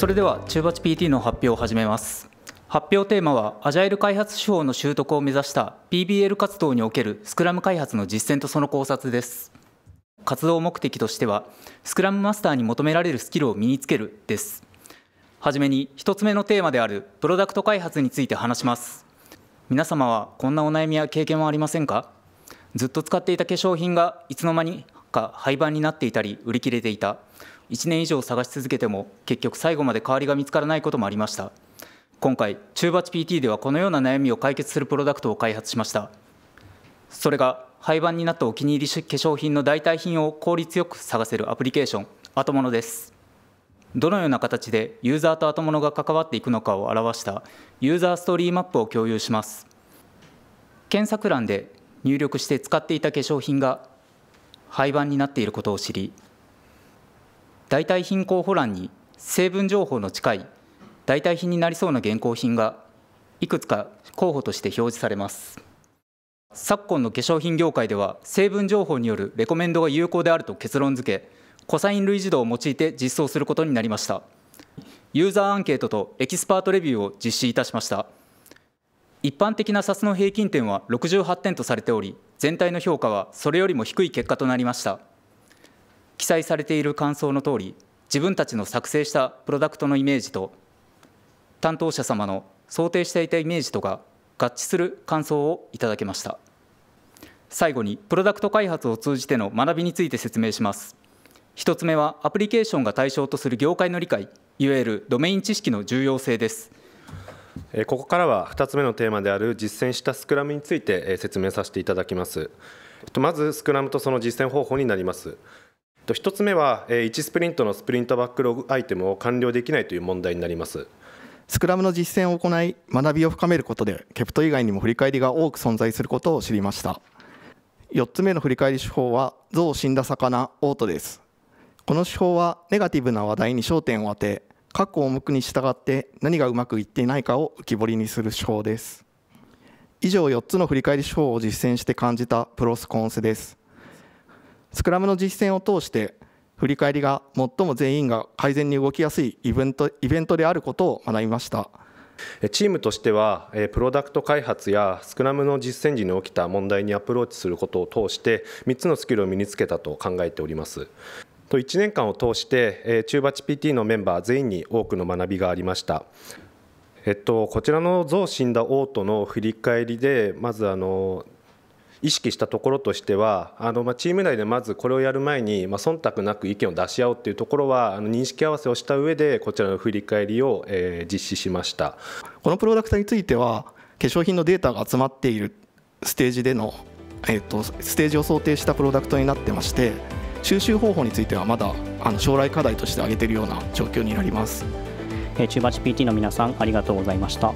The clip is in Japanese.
それでは中バ PT の発表を始めます発表テーマはアジャイル開発手法の習得を目指した PBL 活動におけるスクラム開発の実践とその考察です活動目的としてはスクラムマスターに求められるスキルを身につけるですはじめに一つ目のテーマであるプロダクト開発について話します皆様はこんなお悩みや経験はありませんかずっと使っていた化粧品がいつの間にか廃盤になっていたり売り切れていた1年以上探し続けても結局最後まで代わりが見つからないこともありました今回チュー中チ PT ではこのような悩みを解決するプロダクトを開発しましたそれが廃盤になったお気に入り化粧品の代替品を効率よく探せるアプリケーション後物ですどのような形でユーザーと後物が関わっていくのかを表したユーザーストーリーマップを共有します検索欄で入力して使っていた化粧品が廃盤になっていることを知り代替品候補欄に成分情報の近い代替品になりそうな現行品がいくつか候補として表示されます昨今の化粧品業界では成分情報によるレコメンドが有効であると結論付けコサイン類似度を用いて実装することになりましたユーザーアンケートとエキスパートレビューを実施いたしました一般的な SAS の平均点は68点とされており全体の評価はそれよりも低い結果となりました記載されている感想の通り自分たちの作成したプロダクトのイメージと担当者様の想定していたイメージとが合致する感想をいただけました最後にプロダクト開発を通じての学びについて説明します1つ目はアプリケーションが対象とする業界の理解いわゆるドメイン知識の重要性ですここからは2つ目のテーマである実践したスクラムについて説明させていただきますまずスクラムとその実践方法になります1つ目は1スプリントのスプリントバックログアイテムを完了できないという問題になりますスクラムの実践を行い学びを深めることでケプト以外にも振り返りが多く存在することを知りました4つ目の振り返り手法は象死んだ魚オートですこの手法はネガティブな話題に焦点を当て各項目に従って何がうまくいっていないかを浮き彫りにする手法です以上4つの振り返り手法を実践して感じたプロスコンセですスクラムの実践を通して振り返りが最も全員が改善に動きやすいイベントイベントであることを学びましたチームとしてはプロダクト開発やスクラムの実践時に起きた問題にアプローチすることを通して3つのスキルを身につけたと考えております1年間を通して中バチ PT のメンバー全員に多くの学びがありましたえっと、こちらの「ウ死んだオート」の振り返りでまずあの意識したところとしてはあの、まあ、チーム内でまずこれをやる前に、まあ、忖度なく意見を出し合おうというところはあの認識合わせをした上でこちらの振り返りを、えー、実施しましたこのプロダクトについては化粧品のデータが集まっているステージでの、えーと、ステージを想定したプロダクトになってまして収集方法についてはまだあの将来課題として挙げているような状況になります。えー、中鉢 PT の皆さんありがとうございました。